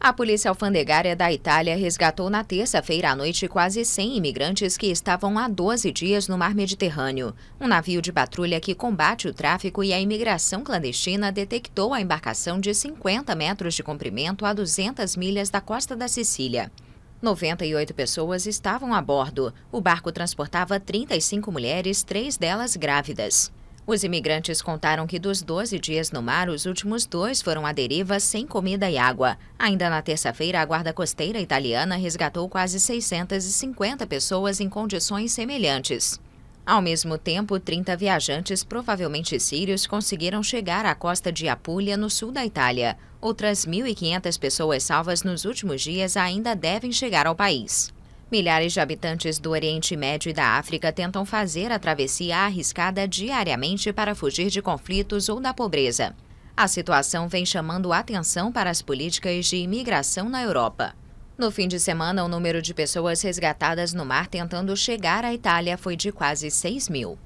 A polícia alfandegária da Itália resgatou na terça-feira à noite quase 100 imigrantes que estavam há 12 dias no mar Mediterrâneo. Um navio de patrulha que combate o tráfico e a imigração clandestina detectou a embarcação de 50 metros de comprimento a 200 milhas da costa da Sicília. 98 pessoas estavam a bordo. O barco transportava 35 mulheres, três delas grávidas. Os imigrantes contaram que dos 12 dias no mar, os últimos dois foram à deriva sem comida e água. Ainda na terça-feira, a guarda costeira italiana resgatou quase 650 pessoas em condições semelhantes. Ao mesmo tempo, 30 viajantes, provavelmente sírios, conseguiram chegar à costa de Apulia, no sul da Itália. Outras 1.500 pessoas salvas nos últimos dias ainda devem chegar ao país. Milhares de habitantes do Oriente Médio e da África tentam fazer a travessia arriscada diariamente para fugir de conflitos ou da pobreza. A situação vem chamando atenção para as políticas de imigração na Europa. No fim de semana, o número de pessoas resgatadas no mar tentando chegar à Itália foi de quase 6 mil.